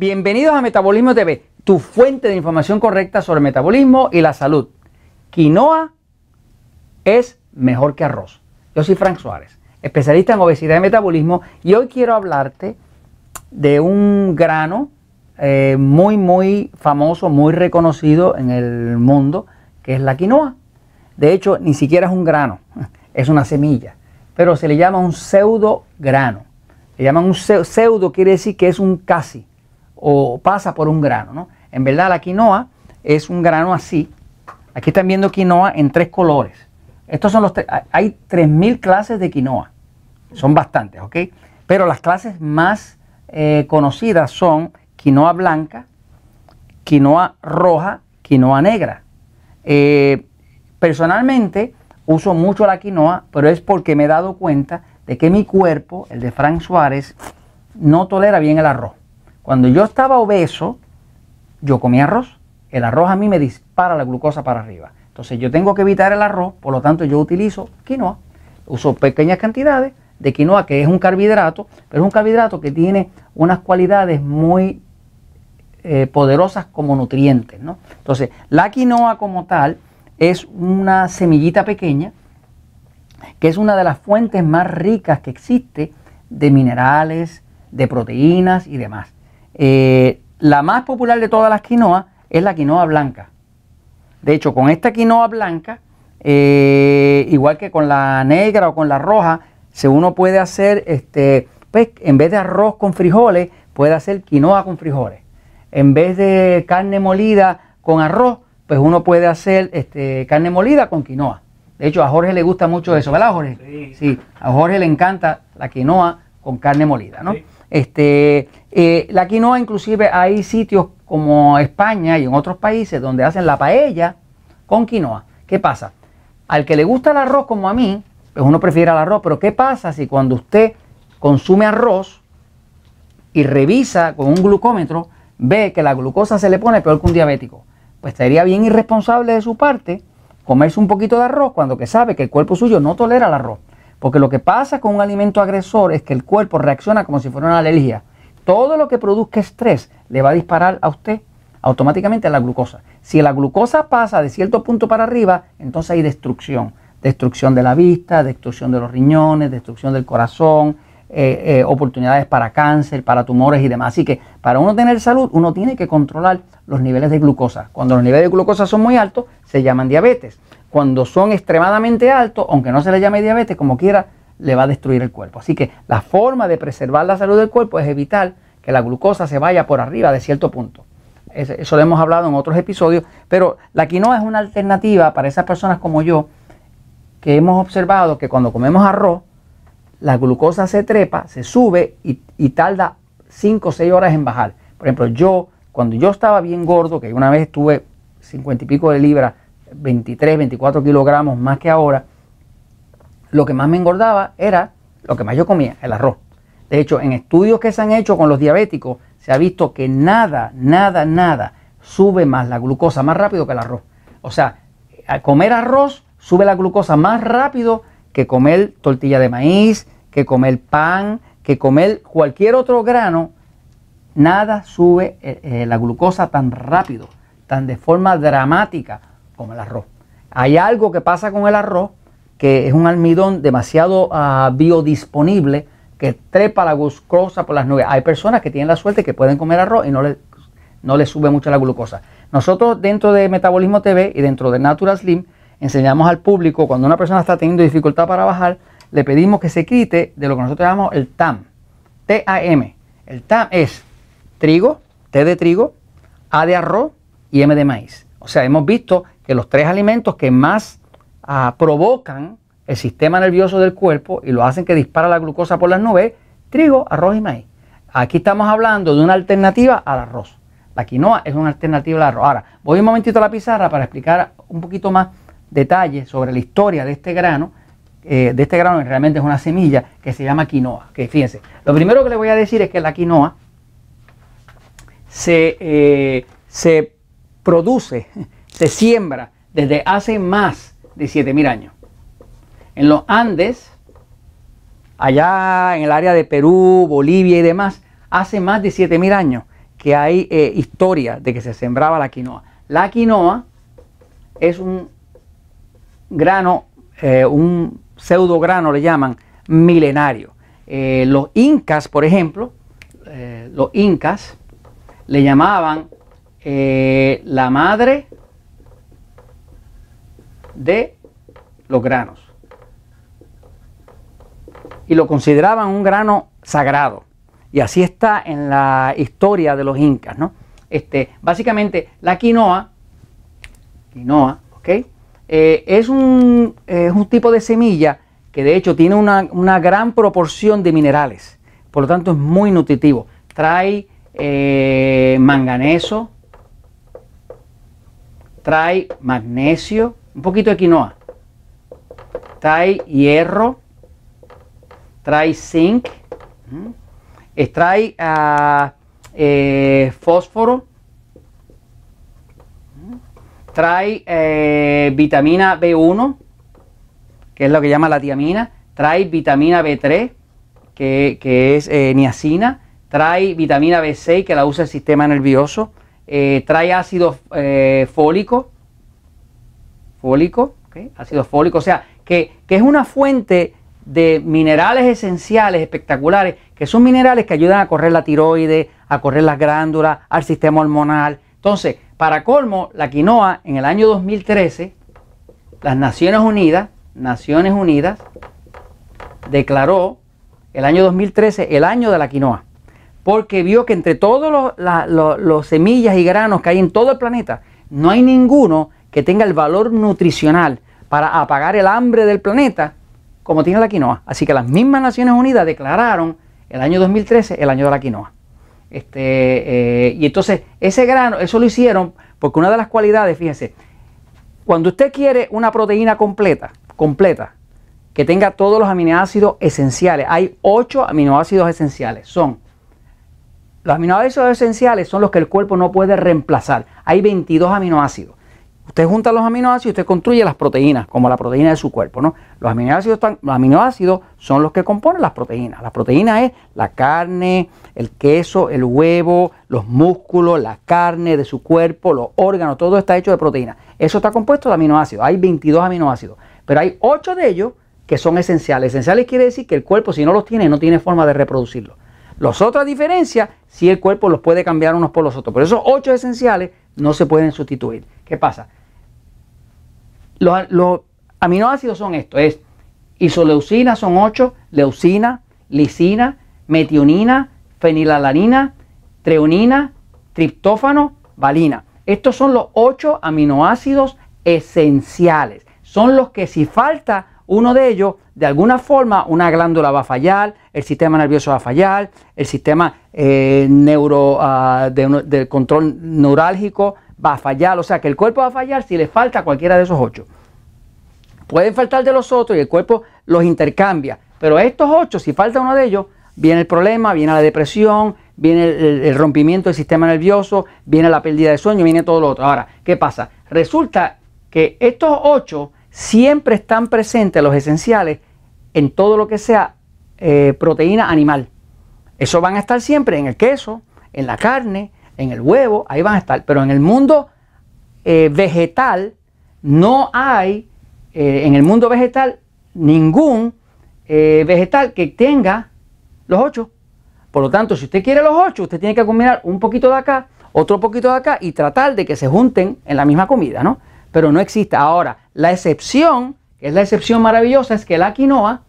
Bienvenidos a Metabolismo TV, tu fuente de información correcta sobre metabolismo y la salud. Quinoa es mejor que arroz. Yo soy Frank Suárez, especialista en obesidad y metabolismo, y hoy quiero hablarte de un grano eh, muy, muy famoso, muy reconocido en el mundo, que es la quinoa. De hecho, ni siquiera es un grano, es una semilla, pero se le llama un pseudo grano. Le llaman un pseudo quiere decir que es un casi o pasa por un grano. ¿no? En verdad la quinoa es un grano así. Aquí están viendo quinoa en tres colores. Estos son los hay 3.000 clases de quinoa. Son bastantes, ¿ok? Pero las clases más eh, conocidas son quinoa blanca, quinoa roja, quinoa negra. Eh, personalmente uso mucho la quinoa, pero es porque me he dado cuenta de que mi cuerpo, el de Frank Suárez, no tolera bien el arroz. Cuando yo estaba obeso, yo comía arroz. El arroz a mí me dispara la glucosa para arriba. Entonces yo tengo que evitar el arroz, por lo tanto yo utilizo quinoa. Uso pequeñas cantidades de quinoa, que es un carbohidrato, pero es un carbohidrato que tiene unas cualidades muy eh, poderosas como nutrientes. ¿no? Entonces la quinoa como tal es una semillita pequeña, que es una de las fuentes más ricas que existe de minerales, de proteínas y demás. Eh, la más popular de todas las quinoas es la quinoa blanca. De hecho, con esta quinoa blanca, eh, igual que con la negra o con la roja, se uno puede hacer, este, pues, en vez de arroz con frijoles, puede hacer quinoa con frijoles. En vez de carne molida con arroz, pues uno puede hacer este, carne molida con quinoa. De hecho, a Jorge le gusta mucho eso, ¿verdad, Jorge? Sí. a Jorge le encanta la quinoa con carne molida, ¿no? Este, eh, la quinoa, inclusive hay sitios como España y en otros países donde hacen la paella con quinoa. ¿Qué pasa? Al que le gusta el arroz como a mí, pues uno prefiere el arroz, pero ¿qué pasa si cuando usted consume arroz y revisa con un glucómetro, ve que la glucosa se le pone peor que un diabético? Pues estaría bien irresponsable de su parte comerse un poquito de arroz cuando que sabe que el cuerpo suyo no tolera el arroz. Porque lo que pasa con un alimento agresor es que el cuerpo reacciona como si fuera una alergia todo lo que produzca estrés le va a disparar a usted automáticamente a la glucosa. Si la glucosa pasa de cierto punto para arriba, entonces hay destrucción. Destrucción de la vista, destrucción de los riñones, destrucción del corazón, eh, eh, oportunidades para cáncer, para tumores y demás. Así que para uno tener salud, uno tiene que controlar los niveles de glucosa. Cuando los niveles de glucosa son muy altos, se llaman diabetes. Cuando son extremadamente altos, aunque no se les llame diabetes, como quiera, le va a destruir el cuerpo. Así que la forma de preservar la salud del cuerpo es evitar que la glucosa se vaya por arriba de cierto punto. Eso lo hemos hablado en otros episodios, pero la quinoa es una alternativa para esas personas como yo que hemos observado que cuando comemos arroz, la glucosa se trepa, se sube y, tarda 5 o 6 horas en bajar. Por ejemplo, yo, cuando yo estaba bien gordo, que una vez tuve 50 y pico de libras, 23, 24 kilogramos más que ahora, lo que más me engordaba era lo que más yo comía, el arroz. De hecho, en estudios que se han hecho con los diabéticos, se ha visto que nada, nada, nada sube más la glucosa más rápido que el arroz. O sea, al comer arroz sube la glucosa más rápido que comer tortilla de maíz, que comer pan, que comer cualquier otro grano. Nada sube eh, eh, la glucosa tan rápido, tan de forma dramática como el arroz. Hay algo que pasa con el arroz que es un almidón demasiado ah, biodisponible que trepa la glucosa por las nubes. Hay personas que tienen la suerte que pueden comer arroz y no le no sube mucho la glucosa. Nosotros dentro de Metabolismo TV y dentro de Natural Slim enseñamos al público cuando una persona está teniendo dificultad para bajar, le pedimos que se quite de lo que nosotros llamamos el TAM. T-A-M. El TAM es trigo, T de trigo, A de arroz y M de maíz. O sea, hemos visto que los tres alimentos que más Ah, provocan el sistema nervioso del cuerpo y lo hacen que dispara la glucosa por las nubes, trigo, arroz y maíz. Aquí estamos hablando de una alternativa al arroz. La quinoa es una alternativa al arroz. Ahora, voy un momentito a la pizarra para explicar un poquito más detalles sobre la historia de este grano, eh, de este grano que realmente es una semilla que se llama quinoa. Que fíjense, lo primero que les voy a decir es que la quinoa se, eh, se produce, se siembra desde hace más de 7.000 años. En los Andes, allá en el área de Perú, Bolivia y demás, hace más de 7.000 años que hay eh, historia de que se sembraba la quinoa. La quinoa es un grano, eh, un pseudo grano le llaman milenario. Eh, los incas, por ejemplo, los incas le llamaban la madre de los granos. Y lo consideraban un grano sagrado. Y así está en la historia de los incas, ¿no? Este, básicamente la quinoa, quinoa, ¿ok? Eh, es, un, tipo de semilla que de hecho tiene una, gran proporción de minerales, por lo tanto es muy nutritivo. Trae eh, manganeso, trae magnesio, un poquito de quinoa. Trae hierro, trae zinc, Extrae ah, eh, fósforo, trae eh, vitamina B1, que es lo que llama la tiamina, trae vitamina B3, que, es eh, niacina, trae vitamina B6, que la usa el sistema nervioso, trae ácido fólico, fólico, ácido fólico, o sea, que, es una fuente de minerales esenciales espectaculares, que son minerales que ayudan a correr la tiroides, a correr las glándulas, al sistema hormonal. Entonces, para colmo, la quinoa en el año 2013, las Naciones Unidas, Naciones Unidas, declaró el año 2013 el año de la quinoa, porque vio que entre todos los, los semillas y granos que hay en todo el planeta, no hay ninguno que tenga el valor nutricional para apagar el hambre del planeta, como tiene la quinoa. Así que las mismas Naciones Unidas declararon el año 2013 el año de la quinoa. Este, eh, y entonces ese grano, eso lo hicieron porque una de las cualidades, fíjese, cuando usted quiere una proteína completa, completa, que tenga todos los aminoácidos esenciales, hay 8 aminoácidos esenciales, son los aminoácidos esenciales son los que el cuerpo no puede reemplazar. Hay 22 aminoácidos. Usted junta los aminoácidos y usted construye las proteínas, como la proteína de su cuerpo, ¿no? Los aminoácidos, son los que componen las proteínas. Las proteínas es la carne, el queso, el huevo, los músculos, la carne de su cuerpo, los órganos, todo está hecho de proteínas. Eso está compuesto de aminoácidos. Hay 22 aminoácidos, pero hay 8 de ellos que son esenciales. Esenciales quiere decir que el cuerpo, si no los tiene, no tiene forma de reproducirlos. Los otras diferencias, si el cuerpo los puede cambiar unos por los otros, pero esos 8 esenciales no se pueden sustituir. ¿Qué pasa? Los, aminoácidos son estos, es isoleucina son ocho leucina, lisina, metionina, fenilalanina, treonina, triptófano, valina. Estos son los ocho aminoácidos esenciales. Son los que si falta uno de ellos, de alguna forma una glándula va a fallar, el sistema nervioso va a fallar, el sistema eh, neuro, ah, de, control neurálgico va a fallar. O sea que el cuerpo va a fallar si le falta cualquiera de esos ocho pueden faltar de los otros y el cuerpo los intercambia. Pero estos ocho, si falta uno de ellos, viene el problema, viene la depresión, viene el, rompimiento del sistema nervioso, viene la pérdida de sueño, viene todo lo otro. Ahora, ¿qué pasa? Resulta que estos ocho siempre están presentes, los esenciales, en todo lo que sea eh, proteína animal. Eso van a estar siempre en el queso, en la carne, en el huevo, ahí van a estar. Pero en el mundo eh, vegetal no hay eh, en el mundo vegetal ningún eh, vegetal que tenga los ocho Por lo tanto, si usted quiere los ocho usted tiene que combinar un poquito de acá, otro poquito de acá y tratar de que se junten en la misma comida, ¿no? Pero no existe. Ahora, la excepción, que es la excepción maravillosa, es que la quinoa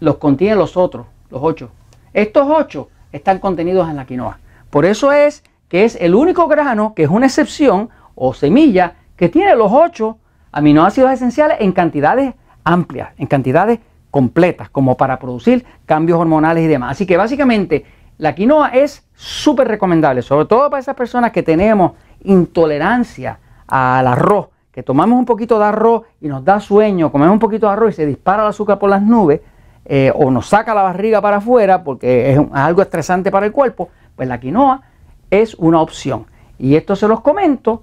los contiene los otros, los ocho Estos ocho están contenidos en la quinoa. Por eso es que es el único grano que es una excepción o semilla que tiene los ocho aminoácidos esenciales en cantidades amplias, en cantidades completas, como para producir cambios hormonales y demás. Así que básicamente la quinoa es súper recomendable, sobre todo para esas personas que tenemos intolerancia al arroz, que tomamos un poquito de arroz y nos da sueño, comemos un poquito de arroz y se dispara el azúcar por las nubes, eh, o nos saca la barriga para afuera porque es algo estresante para el cuerpo, pues la quinoa es una opción. Y esto se los comento